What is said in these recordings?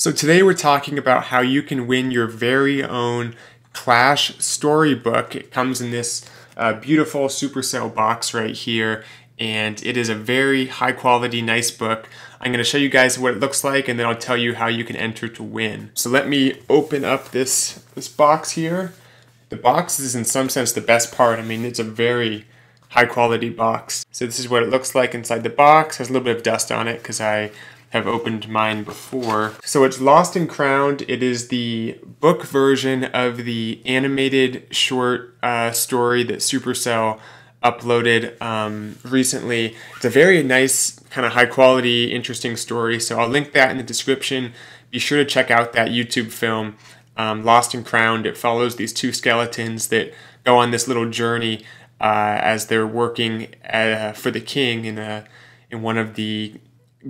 So today we're talking about how you can win your very own Clash storybook. It comes in this uh, beautiful Supercell box right here and it is a very high quality, nice book. I'm gonna show you guys what it looks like and then I'll tell you how you can enter to win. So let me open up this, this box here. The box is in some sense the best part. I mean, it's a very high quality box. So this is what it looks like inside the box. has a little bit of dust on it because I have opened mine before. So it's Lost and Crowned. It is the book version of the animated short uh, story that Supercell uploaded um, recently. It's a very nice, kind of high quality, interesting story. So I'll link that in the description. Be sure to check out that YouTube film, um, Lost and Crowned. It follows these two skeletons that go on this little journey uh, as they're working uh, for the king in a in one of the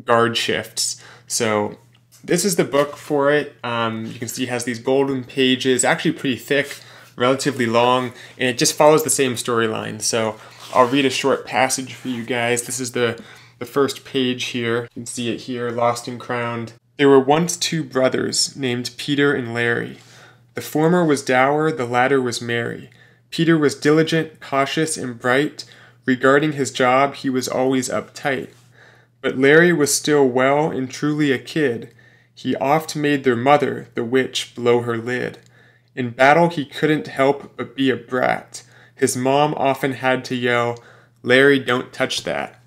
guard shifts. So this is the book for it. Um, you can see it has these golden pages, actually pretty thick, relatively long, and it just follows the same storyline. So I'll read a short passage for you guys. This is the, the first page here. You can see it here, Lost and Crowned. There were once two brothers named Peter and Larry. The former was dour, the latter was merry. Peter was diligent, cautious, and bright. Regarding his job, he was always uptight. But Larry was still well and truly a kid. He oft made their mother, the witch, blow her lid. In battle he couldn't help but be a brat. His mom often had to yell, Larry, don't touch that.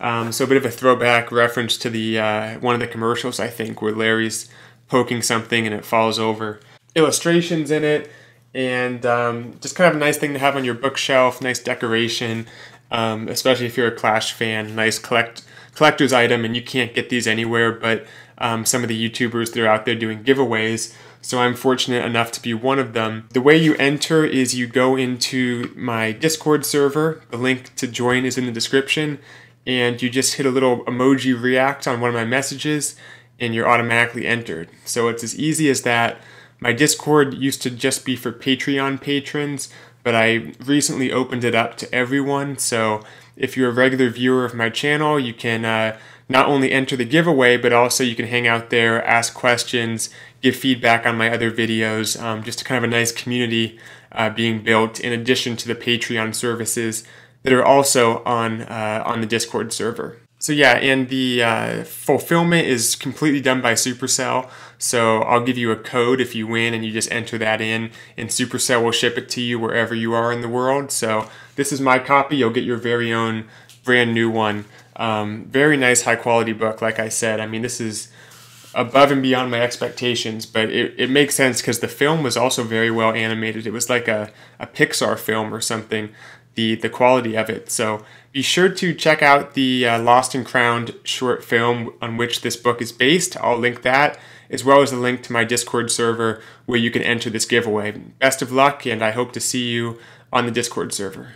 Um, so a bit of a throwback reference to the uh, one of the commercials, I think, where Larry's poking something and it falls over. Illustrations in it, and um, just kind of a nice thing to have on your bookshelf. Nice decoration, um, especially if you're a Clash fan. Nice collect collector's item and you can't get these anywhere but um, some of the YouTubers that are out there doing giveaways. So I'm fortunate enough to be one of them. The way you enter is you go into my Discord server. The link to join is in the description. And you just hit a little emoji react on one of my messages and you're automatically entered. So it's as easy as that. My Discord used to just be for Patreon patrons, but I recently opened it up to everyone. So if you're a regular viewer of my channel, you can uh, not only enter the giveaway, but also you can hang out there, ask questions, give feedback on my other videos, um, just kind of a nice community uh, being built in addition to the Patreon services that are also on, uh, on the Discord server. So yeah, and the uh, fulfillment is completely done by Supercell. So I'll give you a code if you win and you just enter that in and Supercell will ship it to you wherever you are in the world. So this is my copy. You'll get your very own brand new one. Um, very nice high quality book. Like I said, I mean, this is above and beyond my expectations, but it, it makes sense because the film was also very well animated. It was like a, a Pixar film or something the, the quality of it. So be sure to check out the uh, Lost and Crowned short film on which this book is based. I'll link that, as well as a link to my Discord server where you can enter this giveaway. Best of luck, and I hope to see you on the Discord server.